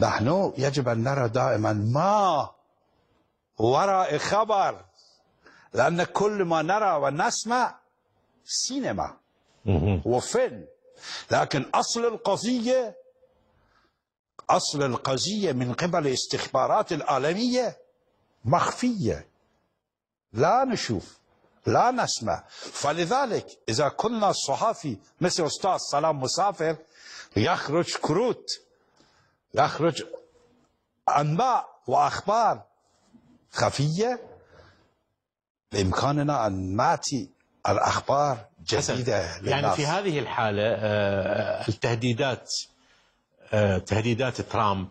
نحن يجب أن نرى دائما ما وراء خبر لأن كل ما نرى ونسمع سينما وفيلم لكن أصل القضية أصل القضية من قبل الاستخبارات العالمية مخفية لا نشوف لا نسمع فلذلك إذا كنا الصحافي مثل أستاذ سلام مسافر يخرج كروت يخرج أنباء وأخبار خفية بإمكاننا أن نأتي الأخبار جديدة يعني للناس. يعني في هذه الحالة آه، التهديدات آه، تهديدات ترامب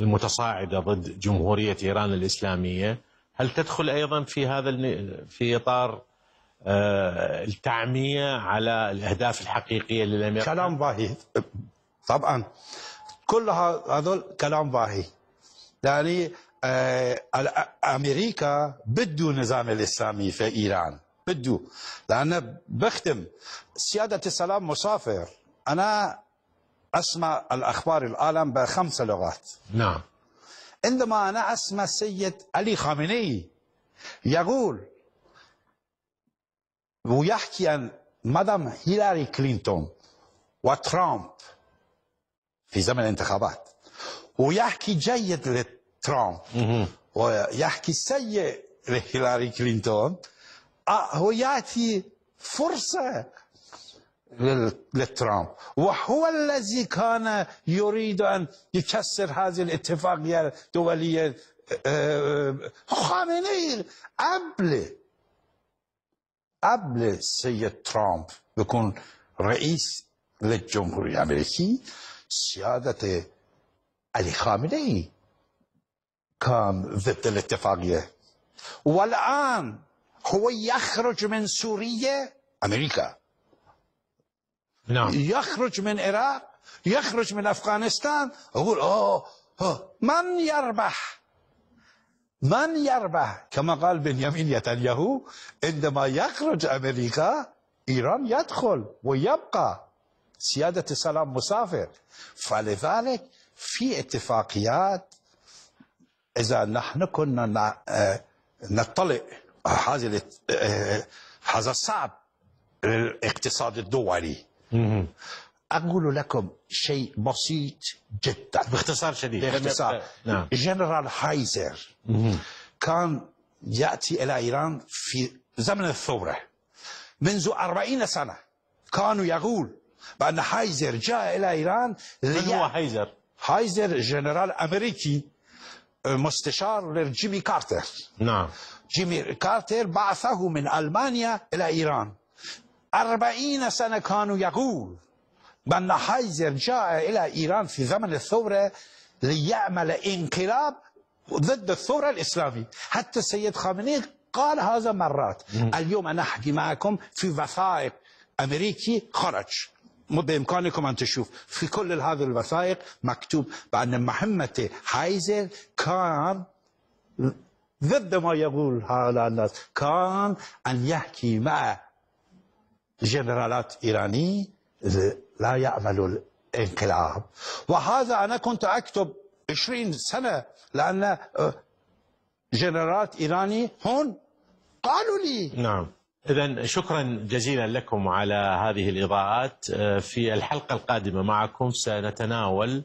المتصاعدة ضد جمهورية إيران الإسلامية هل تدخل أيضا في هذا في إطار آه، التعمية على الأهداف الحقيقية للأمريكا؟ كلام باهي طبعا كل هذول كلام باهي يعني آه، امريكا بده النظام الاسلامي في ايران بده لانه بختم سياده السلام مسافر انا اسمع الاخبار العالم بخمس لغات نعم عندما انا اسمع السيد علي خامنئي يقول ويحكي عن مدام هيلاري كلينتون وترامب في زمن الانتخابات ويحكي جيد لترامب ويحكي سيء لهيلاري كلينتون آه، هو يأتي فرصة لترامب وهو الذي كان يريد أن يكسر هذه الاتفاقية الدولية آه، آه، خامنئي قبل قبل السيد ترامب يكون رئيس للجمهورية الأمريكية سيادة علي خامنئي كان ضد الاتفاقية والآن هو يخرج من سوريا أمريكا نعم يخرج من العراق يخرج من أفغانستان أقول أوه, أوه من يربح من يربح كما قال بنيامين نتنياهو عندما يخرج أمريكا إيران يدخل ويبقى سيادة السلام مسافر فلذلك في اتفاقيات إذا نحن كنا آه، نطلع آه، هذا الصعب الاقتصاد الدولي أقول لكم شيء بسيط جدا باختصار شديد باختصار نعم. جنرال هايزر كان يأتي إلى إيران في زمن الثورة منذ أربعين سنة كانوا يقول بأن هايزر جاء إلى إيران من هو هايزر؟ هايزر جنرال أمريكي آه، مستشار لجيمي كارتر نعم جيمي كارتر بعثه من ألمانيا إلى إيران أربعين سنة كانوا يقول بأن هايزر جاء إلى إيران في زمن الثورة ليعمل انقلاب ضد الثورة الإسلامية حتى السيد خامنئي قال هذا مرات اليوم أنا أحكي معكم في وثائق أمريكي خرج بإمكانكم أن تشوف في كل هذه الوثائق مكتوب بأن مهمة هايزل كان ضد ما يقول هؤلاء الناس كان أن يحكي مع جنرالات إيراني لا يعملوا الانقلاب وهذا أنا كنت أكتب 20 سنة لأن آه، جنرالات إيراني هون قالوا لي نعم إذا شكرا جزيلا لكم على هذه الإضاءات آه، في الحلقة القادمة معكم سنتناول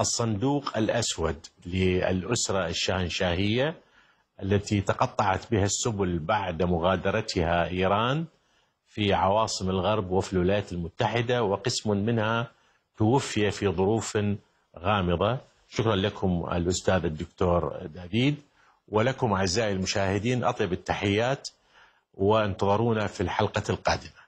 الصندوق الأسود للأسرة الشاهنشاهية التي تقطعت بها السبل بعد مغادرتها إيران في عواصم الغرب وفي الولايات المتحدة وقسم منها توفي في ظروف غامضة شكرا لكم الأستاذ الدكتور دافيد ولكم أعزائي المشاهدين أطيب التحيات وانتظرونا في الحلقة القادمة